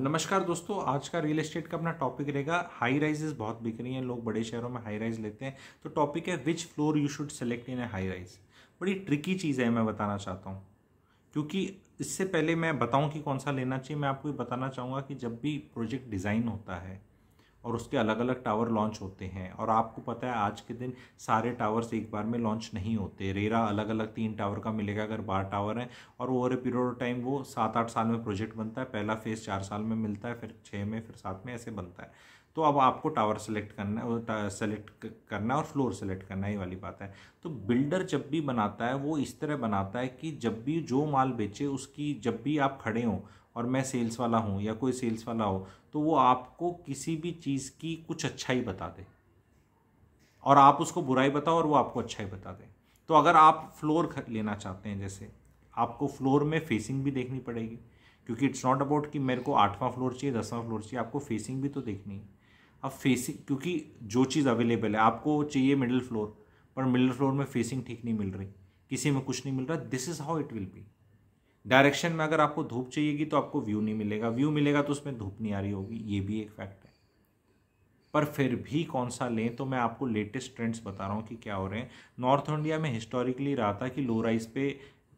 नमस्कार दोस्तों आज का रियल एस्टेट का अपना टॉपिक रहेगा हाई राइजेस बहुत बिक रही हैं लोग बड़े शहरों में हाई राइज लेते हैं तो टॉपिक है which floor you should select in a high rise बड़ी ट्रिकी चीज़ है मैं बताना चाहता हूँ क्योंकि इससे पहले मैं बताऊँ कि कौन सा लेना चाहिए मैं आपको ये बताना चाहूँगा कि जब भी प्रोजेक्ट डिज़ाइन होता है और उसके अलग अलग टावर लॉन्च होते हैं और आपको पता है आज के दिन सारे टावर्स एक बार में लॉन्च नहीं होते रेरा अलग अलग तीन टावर का मिलेगा अगर बारह टावर हैं और over a period of time वो सात आठ साल में प्रोजेक्ट बनता है पहला फेज़ चार साल में मिलता है फिर छः में फिर सात में ऐसे बनता है तो अब आपको टावर सेलेक्ट करना है सेलेक्ट करना है और फ्लोर सेलेक्ट करना ही वाली बात है तो बिल्डर जब भी बनाता है वो इस तरह बनाता है कि जब भी जो माल बेचे उसकी जब भी आप खड़े हों और मैं सेल्स वाला हूँ या कोई सेल्स वाला हो तो वो आपको किसी भी चीज़ की कुछ अच्छाई बता दे और आप उसको बुराई बताओ और वो आपको अच्छाई बता दे तो अगर आप फ्लोर लेना चाहते हैं जैसे आपको फ्लोर में फेसिंग भी देखनी पड़ेगी क्योंकि इट्स नॉट अबाउट कि मेरे को आठवां फ्लोर चाहिए दसवां फ्लोर चाहिए आपको फेसिंग भी तो देखनी है अब फेसिंग क्योंकि जो चीज़ अवेलेबल है आपको चाहिए मिडिल फ्लोर पर मिडिल फ्लोर में फेसिंग ठीक नहीं मिल रही किसी में कुछ नहीं मिल रहा this is how it will be direction में अगर आपको धूप चाहिएगी तो आपको व्यू नहीं मिलेगा व्यू मिलेगा तो उसमें धूप नहीं आ रही होगी ये भी एक फैक्ट है पर फिर भी कौन सा लें तो मैं आपको लेटेस्ट ट्रेंड्स बता रहा हूँ कि क्या हो रहे हैं नॉर्थ इंडिया में हिस्टोरिकली रहा था कि लो राइज पे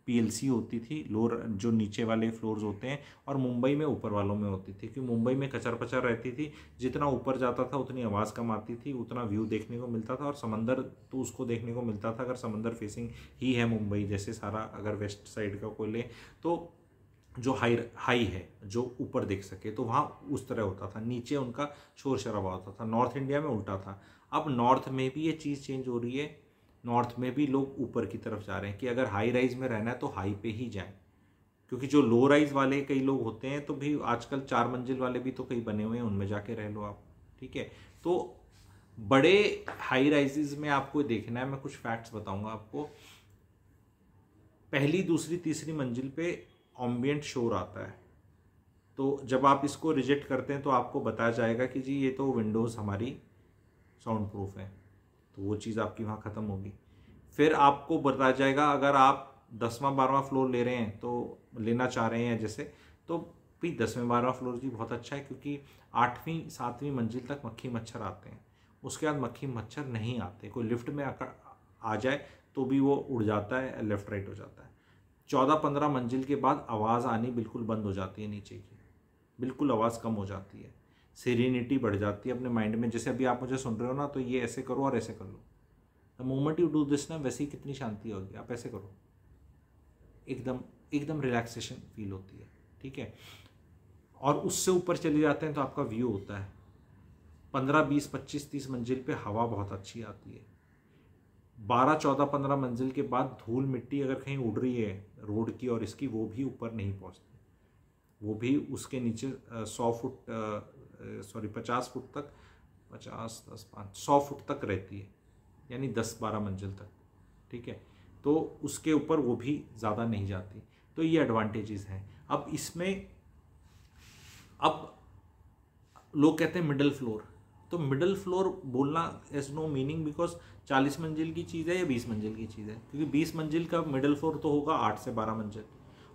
पीएलसी होती थी लोअर जो नीचे वाले फ्लोर्स होते हैं और मुंबई में ऊपर वालों में होती थी क्योंकि मुंबई में कचर पचर रहती थी जितना ऊपर जाता था उतनी आवाज़ कम आती थी उतना व्यू देखने को मिलता था और समंदर तो उसको देखने को मिलता था अगर समंदर फेसिंग ही है मुंबई जैसे सारा अगर वेस्ट साइड का कोई ले तो जो हाई हाई है जो ऊपर देख सके तो वहाँ उस तरह होता था नीचे उनका शोर शराबा होता था नॉर्थ इंडिया में उल्टा था अब नॉर्थ में भी ये चीज़ चेंज हो रही है नॉर्थ में भी लोग ऊपर की तरफ जा रहे हैं कि अगर हाई राइज में रहना है तो हाई पे ही जाएं क्योंकि जो लो राइज वाले कई लोग होते हैं तो भी आजकल चार मंजिल वाले भी तो कई बने हुए हैं उनमें जाके रह लो आप ठीक है तो बड़े हाई राइजेज में आपको देखना है मैं कुछ फैक्ट्स बताऊंगा आपको पहली दूसरी तीसरी मंजिल पे ऑम्बियंट शोर आता है तो जब आप इसको रिजेक्ट करते हैं तो आपको बताया जाएगा कि जी ये तो विंडोज़ हमारी साउंड प्रूफ है तो वो चीज़ आपकी वहाँ ख़त्म होगी फिर आपको बताया जाएगा अगर आप दसवां बारहवा फ्लोर ले रहे हैं तो लेना चाह रहे हैं जैसे तो भी दसवें बारहवा फ्लोर भी बहुत अच्छा है क्योंकि आठवीं सातवीं मंजिल तक मक्खी मच्छर आते हैं उसके बाद मक्खी मच्छर नहीं आते कोई लिफ्ट में आकर आ जाए तो भी वो उड़ जाता है लेफ्ट राइट हो जाता है चौदह पंद्रह मंजिल के बाद आवाज़ आनी बिल्कुल बंद हो जाती है नीचे की बिल्कुल आवाज़ कम हो जाती है सीरीनिटी बढ़ जाती है अपने माइंड में जैसे अभी आप मुझे सुन रहे हो ना तो ये ऐसे करो और ऐसे कर लो the moment you do this ना वैसे ही कितनी शांति होगी आप ऐसे करो एकदम एकदम रिलैक्सेशन फील होती है ठीक है और उससे ऊपर चले जाते हैं तो आपका व्यू होता है पंद्रह बीस पच्चीस तीस मंजिल पे हवा बहुत अच्छी आती है बारह चौदह पंद्रह मंजिल के बाद धूल मिट्टी अगर कहीं उड़ रही है रोड की और इसकी वो भी ऊपर नहीं पहुँचती वो भी उसके नीचे सौ फुट सॉरी पचास फुट तक पचास दस पाँच सौ फुट तक रहती है यानी दस बारह मंजिल तक ठीक है तो उसके ऊपर वो भी ज़्यादा नहीं जाती तो ये एडवांटेजेस हैं अब इसमें अब लोग कहते हैं मिडल फ्लोर तो मिडल फ्लोर बोलना एज नो मीनिंग बिकॉज चालीस मंजिल की चीज़ है या बीस मंजिल की चीज़ है क्योंकि बीस मंजिल का मिडल फ्लोर तो होगा आठ से बारह मंजिल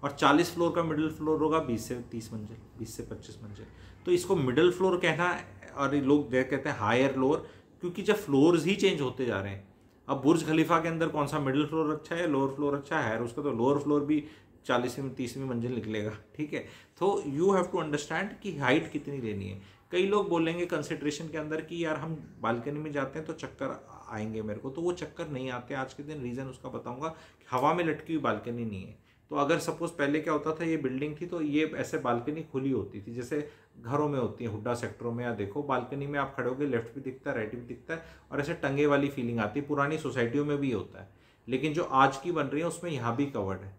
और 40 फ्लोर का मिडिल फ्लोर होगा 20 से 30 मंजिल 20 से 25 मंजिल तो इसको मिडिल फ्लोर कहना और लोग कहते हैं हायर लोअर क्योंकि जब फ्लोर्स ही चेंज होते जा रहे हैं अब बुर्ज खलीफा के अंदर कौन सा मिडिल फ्लोर अच्छा है लोअर फ्लोर अच्छा है हायर उसका तो लोअर फ्लोर भी चालीसवीं तीसवीं मंजिल निकलेगा ठीक है तो यू हैव टू अंडरस्टैंड कि हाइट कितनी लेनी है कई लोग बोलेंगे कंसिड्रेशन के अंदर कि यार हम बालकनी में जाते हैं तो चक्कर आएंगे मेरे को तो वो चक्कर नहीं आते आज के दिन रीज़न उसका बताऊंगा कि हवा में लटकी हुई बालकनी नहीं है तो अगर सपोज पहले क्या होता था ये बिल्डिंग थी तो ये ऐसे बालकनी खुली होती थी जैसे घरों में होती है हुड्डा सेक्टरों में या देखो बालकनी में आप खड़े होगे लेफ्ट भी दिखता है राइट भी दिखता है और ऐसे टंगे वाली फीलिंग आती है पुरानी सोसाइटियों में भी होता है लेकिन जो आज की बन रही है उसमें यहाँ भी कवर्ड है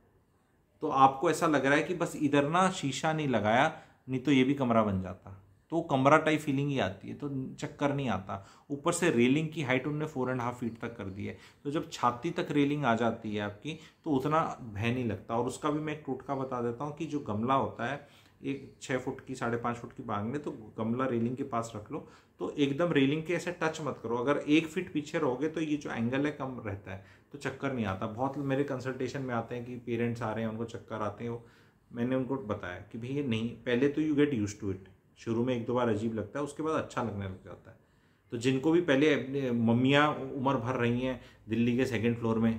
तो आपको ऐसा लग रहा है कि बस इधर ना शीशा नहीं लगाया नहीं तो ये भी कमरा बन जाता तो वो कमरा टाइप फीलिंग ही आती है तो चक्कर नहीं आता ऊपर से रेलिंग की हाइट उनने फोर एंड हाफ फीट तक कर दी है तो जब छाती तक रेलिंग आ जाती है आपकी तो उतना भय नहीं लगता और उसका भी मैं एक टोटका बता देता हूँ कि जो गमला होता है एक छः फुट की साढ़े पाँच फुट की बांग में तो गमला रेलिंग के पास रख लो तो एकदम रेलिंग के ऐसे टच मत करो अगर एक फीट पीछे रहोगे तो ये जो एंगल है कम रहता है तो चक्कर नहीं आता बहुत मेरे कंसल्टेशन में आते हैं कि पेरेंट्स आ रहे हैं उनको चक्कर आते हैं वो मैंने उनको बताया कि भैया नहीं पहले तो you get used to it शुरू में एक दो बार अजीब लगता है उसके बाद अच्छा लगने लग जाता है तो जिनको भी पहले अपने मम्मियाँ उम्र भर रही हैं दिल्ली के सेकेंड फ्लोर में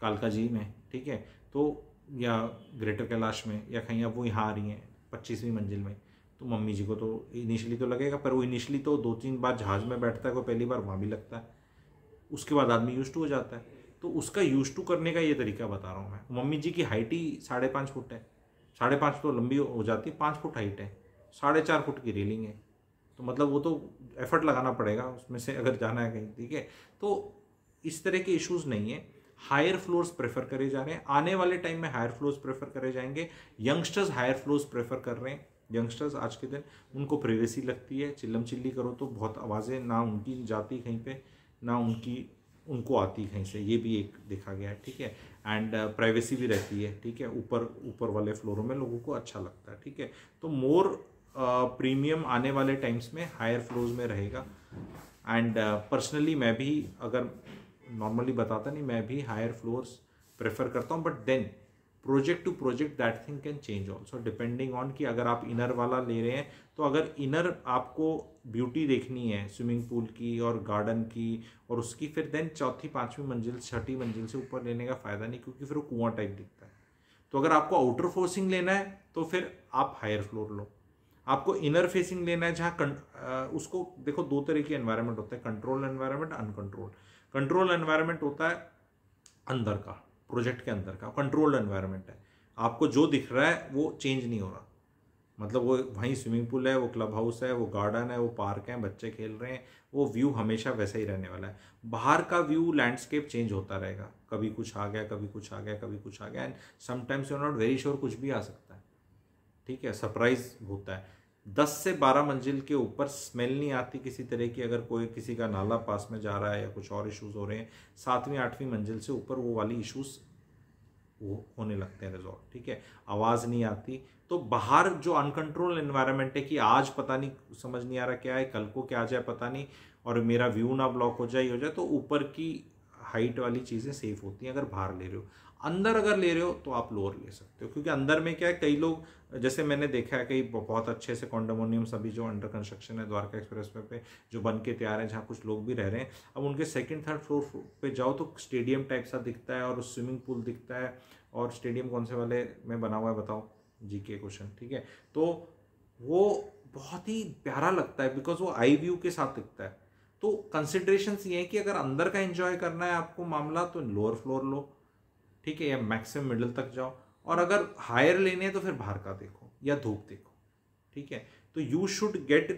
कालका जी में ठीक है तो या ग्रेटर कैलाश में या कहीं अब वो यहाँ आ रही हैं पच्चीसवीं मंजिल में तो मम्मी जी को तो इनिशियली तो लगेगा पर वो इनिशियली तो दो तीन बार जहाज़ में बैठता है कोई पहली बार वहाँ भी लगता है उसके बाद आदमी यूज टू हो जाता है तो उसका यूज टू करने का ये तरीका बता रहा हूँ मैं मम्मी जी की हाइट ही साढ़े पाँच फुट है साढ़े पाँच तो लंबी हो जाती है पाँच फुट हाइट है साढ़े चार फुट की रेलिंग है तो मतलब वो तो एफर्ट लगाना पड़ेगा उसमें से अगर जाना है कहीं ठीक है तो इस तरह के इश्यूज नहीं है हायर फ्लोर्स प्रेफर करे जा रहे हैं आने वाले टाइम में हायर फ्लोर्स प्रेफर करे जाएंगे यंगस्टर्स हायर फ्लोर्स प्रेफर कर रहे हैं यंगस्टर्स आज के दिन उनको प्रिवेसी लगती है चिल्लम चिल्ली करो तो बहुत आवाज़ें ना उनकी जाती कहीं पे ना उनकी उनको आती कहीं से ये भी एक देखा गया है ठीक है एंड प्राइवेसी uh, भी रहती है ठीक है ऊपर ऊपर वाले फ्लोरों में लोगों को अच्छा लगता है ठीक है तो मोर प्रीमियम आने वाले टाइम्स में हायर फ्लोज में रहेगा एंड पर्सनली uh, मैं भी अगर नॉर्मली बताता नहीं मैं भी हायर फ्लोर्स प्रेफर करता हूँ but then project to project that thing can change also depending on कि अगर आप इनर वाला ले रहे हैं तो अगर इनर आपको ब्यूटी देखनी है स्विमिंग पूल की और गार्डन की और उसकी फिर देन चौथी पाँचवीं मंजिल छठी मंजिल से ऊपर लेने का फ़ायदा नहीं क्योंकि फिर वो कुआं टाइप दिखता है तो अगर आपको आउटर फोर्सिंग लेना है तो फिर आप हायर फ्लोर लो आपको इनर फेसिंग लेना है जहाँ उसको देखो दो तरह के एनवायरनमेंट होते हैं control environment uncontrol control environment होता है अंदर का प्रोजेक्ट के अंदर का कंट्रोल एनवायरनमेंट है आपको जो दिख रहा है वो चेंज नहीं हो रहा मतलब वो वहीं स्विमिंग पूल है वो क्लब हाउस है वो गार्डन है वो पार्क है बच्चे खेल रहे हैं वो व्यू हमेशा वैसा ही रहने वाला है बाहर का व्यू लैंडस्केप चेंज होता रहेगा कभी कुछ आ गया कभी कुछ आ गया कभी कुछ आ गया and sometimes you not very sure कुछ भी आ सकता है ठीक है सरप्राइज होता है दस से बारह मंजिल के ऊपर स्मेल नहीं आती किसी तरह की अगर कोई किसी का नाला पास में जा रहा है या कुछ और इश्यूज़ हो रहे हैं सातवीं आठवीं मंजिल से ऊपर वो वाली इश्यूज़ वो होने लगते हैं रिजॉर्व ठीक है आवाज़ नहीं आती तो बाहर जो अनकंट्रोल इन्वायरमेंट है कि आज पता नहीं समझ नहीं आ रहा क्या है कल को क्या आ जाए पता नहीं और मेरा व्यू ना ब्लॉक हो जाए हो जाए तो ऊपर की हाइट वाली चीज़ें सेफ होती हैं अगर बाहर ले रहे हो अंदर अगर ले रहे हो तो आप लोअर ले सकते हो क्योंकि अंदर में क्या है कई लोग जैसे मैंने देखा है कि बहुत अच्छे से कॉन्डोमोनियम अभी जो अंडर कंस्ट्रक्शन है द्वारका एक्सप्रेस वे पे जो बन के तैयार हैं जहाँ कुछ लोग भी रह रहे हैं अब उनके सेकंड थर्ड फ्लोर पे जाओ तो स्टेडियम टाइप सा दिखता है और स्विमिंग पूल दिखता है और स्टेडियम कौन से वाले में बना हुआ है बताओ जी के क्वेश्चन ठीक है तो वो बहुत ही प्यारा लगता है बिकॉज वो आई व्यू के साथ दिखता है तो कंसिड्रेशन ये है कि अगर अंदर का इंजॉय करना है आपको मामला तो लोअर फ्लोर लो ठीक है या मैक्सिमम मिडल तक जाओ और अगर हायर लेने हैं तो फिर बाहर का देखो या धूप देखो ठीक है तो you should get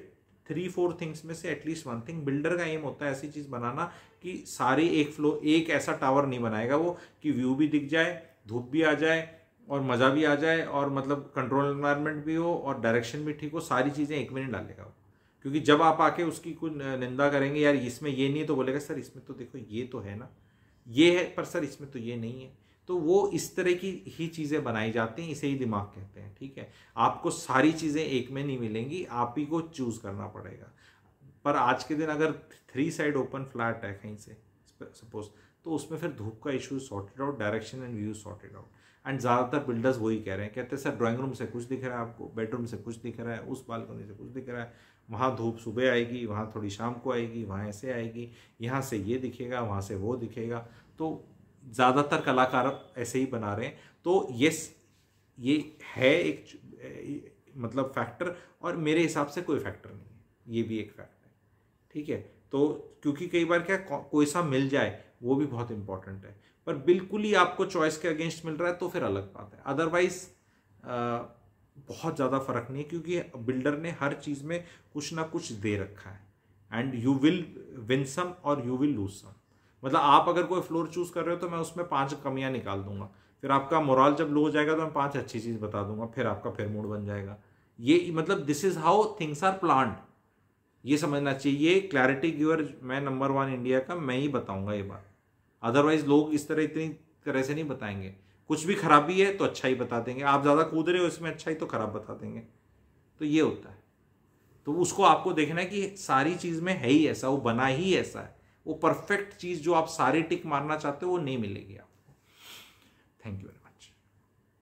three four things में से एटलीस्ट वन थिंग बिल्डर का एम होता है ऐसी चीज़ बनाना कि सारे एक फ्लो एक ऐसा टावर नहीं बनाएगा वो कि व्यू भी दिख जाए धूप भी आ जाए और मज़ा भी आ जाए और मतलब कंट्रोल इन्वायरमेंट भी हो और डायरेक्शन भी ठीक हो सारी चीज़ें एक में नहीं डालेगा वो क्योंकि जब आप आके उसकी कुछ निंदा करेंगे यार इसमें ये नहीं है तो बोलेगा सर इसमें तो देखो ये तो है ना ये है पर सर इसमें तो ये नहीं है तो वो इस तरह की ही चीज़ें बनाई जाती हैं इसे ही दिमाग कहते हैं ठीक है आपको सारी चीज़ें एक में नहीं मिलेंगी आप ही को चूज़ करना पड़ेगा पर आज के दिन अगर थ्री साइड ओपन फ्लैट है कहीं से सपोज तो उसमें फिर धूप का issue sorted out direction and view sorted out and ज़्यादातर बिल्डर्स वही कह रहे हैं कहते हैं सर ड्राइंग रूम से कुछ दिख रहा है आपको बेडरूम से कुछ दिख रहा है उस बालकनी से कुछ दिख रहा है वहाँ धूप सुबह आएगी वहाँ थोड़ी शाम को आएगी वहाँ ऐसे आएगी यहाँ से ये दिखेगा वहाँ से वो दिखेगा तो ज़्यादातर कलाकार ऐसे ही बना रहे हैं तो यस ये है एक मतलब फैक्टर और मेरे हिसाब से कोई फैक्टर नहीं है ये भी एक फैक्ट है ठीक है तो क्योंकि कई बार क्या कोई सा मिल जाए वो भी बहुत इंपॉर्टेंट है पर बिल्कुल ही आपको चॉइस के अगेंस्ट मिल रहा है तो फिर अलग बात है अदरवाइज बहुत ज़्यादा फर्क नहीं है क्योंकि बिल्डर ने हर चीज़ में कुछ ना कुछ दे रखा है and you will win some और यू विल लूज सम मतलब आप अगर कोई फ्लोर चूज कर रहे हो तो मैं उसमें पांच कमियां निकाल दूंगा फिर आपका मोरल जब लो हो जाएगा तो मैं पांच अच्छी चीज बता दूंगा फिर आपका फिर मूड बन जाएगा ये मतलब this is how things are plan ये समझना चाहिए ये क्लैरिटी गिवर मैं नंबर वन इंडिया का मैं ही बताऊंगा ये बात अदरवाइज लोग इस तरह इतनी तरह से नहीं बताएंगे कुछ भी खराबी है तो अच्छा ही बता देंगे आप ज़्यादा कूद रहे हो इसमें अच्छा ही तो खराब बता देंगे तो ये होता है तो उसको आपको देखना है कि सारी चीज़ में है ही ऐसा वो बना ही ऐसा है वो परफेक्ट चीज़ जो आप सारे टिक मारना चाहते हो वो नहीं मिलेगी आपको थैंक यू